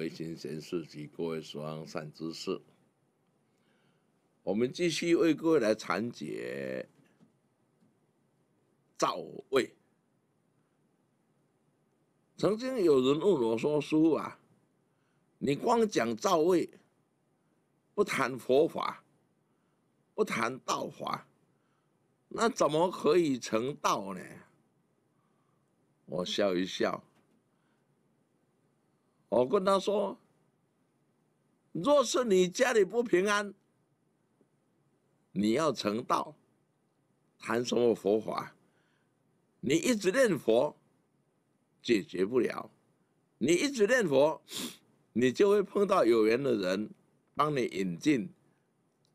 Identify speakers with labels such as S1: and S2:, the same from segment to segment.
S1: 为新善事及各位所行善之事，我们继续为各位来讲解赵魏。曾经有人问我说：“师啊，你光讲赵魏，不谈佛法，不谈道法，那怎么可以成道呢？”我笑一笑。我跟他说：“若是你家里不平安，你要成道，谈什么佛法？你一直念佛，解决不了。你一直念佛，你就会碰到有缘的人帮你引进，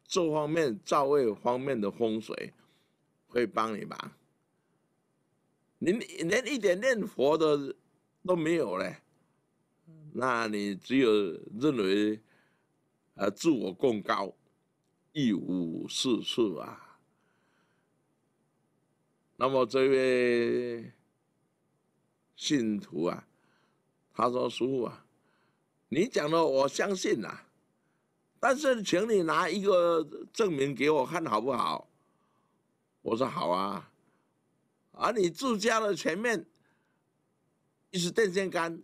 S1: 这方面、造位方面的风水，会帮你吧？你连一点念佛的都没有嘞。”那你只有认为，呃，自我供高，一无是处啊。那么这位信徒啊，他说：“师傅啊，你讲的我相信呐，但是请你拿一个证明给我看好不好？”我说：“好啊。”而你住家的前面，一是电线杆。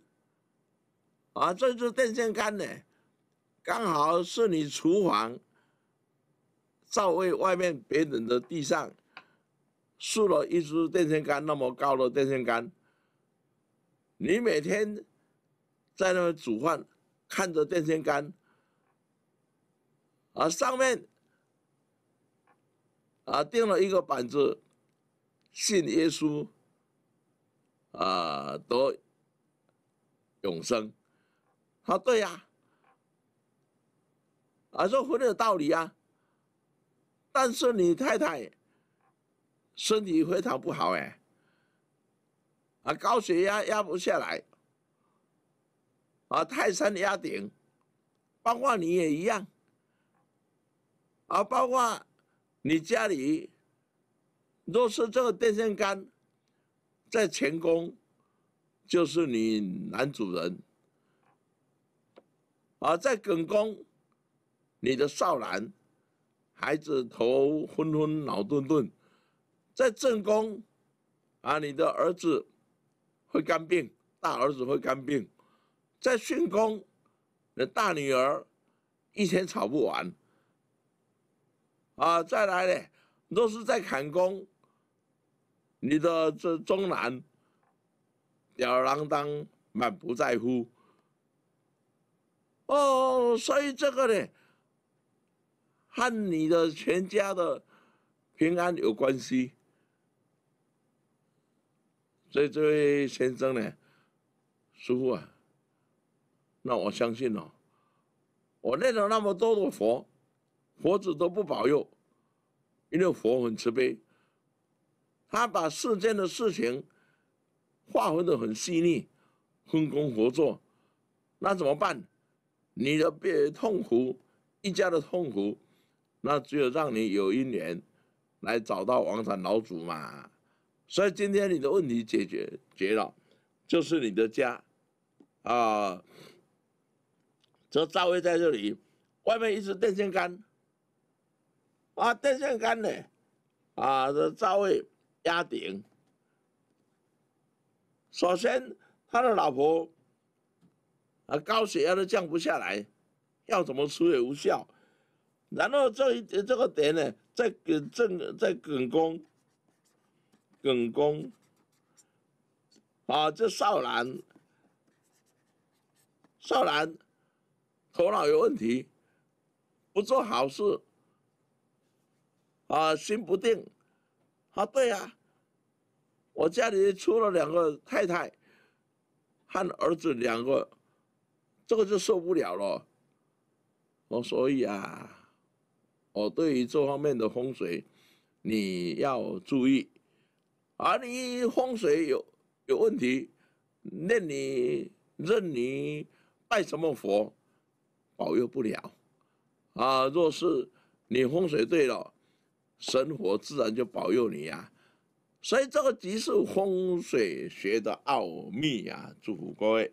S1: 啊，这株电线杆呢，刚好是你厨房灶位外面别人的地上，竖了一株电线杆那么高的电线杆。你每天在那煮饭，看着电线杆，啊上面啊钉了一个板子，信耶稣，啊得永生。啊，对呀，啊，这很有道理啊。但是你太太身体非常不好哎，啊，高血压压不下来，啊，泰山压顶，包括你也一样，啊，包括你家里，若是这个电线杆，在前宫，就是你男主人。啊，在耿宫，你的少男，孩子头昏昏脑顿顿；在正宫，啊，你的儿子会肝病，大儿子会肝病；在巽宫，你的大女儿一天吵不完。啊，再来呢，若是在坎宫，你的这中男吊儿郎当，满不在乎。哦，所以这个呢，和你的全家的平安有关系。所以这位先生呢，师傅啊，那我相信哦，我念了那么多的佛，佛子都不保佑，因为佛很慈悲，他把世间的事情划分的很细腻，分工合作，那怎么办？你的病痛苦，一家的痛苦，那只有让你有一年来找到王禅老祖嘛。所以今天你的问题解决决了，就是你的家啊。这赵薇在这里，外面一直电线杆，啊电线杆呢，啊这赵薇压顶。首先他的老婆。啊，高血压都降不下来，要怎么吃也无效。然后这一这个点呢，在正在耿宫，耿宫，啊，这少兰，少兰，头脑有问题，不做好事，啊，心不定，啊，对呀，我家里出了两个太太，和儿子两个。这个就受不了了，哦，所以啊，我对于这方面的风水你要注意，啊，你风水有有问题，那你任你拜什么佛，保佑不了，啊，若是你风水对了，生活自然就保佑你呀，所以这个即是风水学的奥秘呀，祝福各位。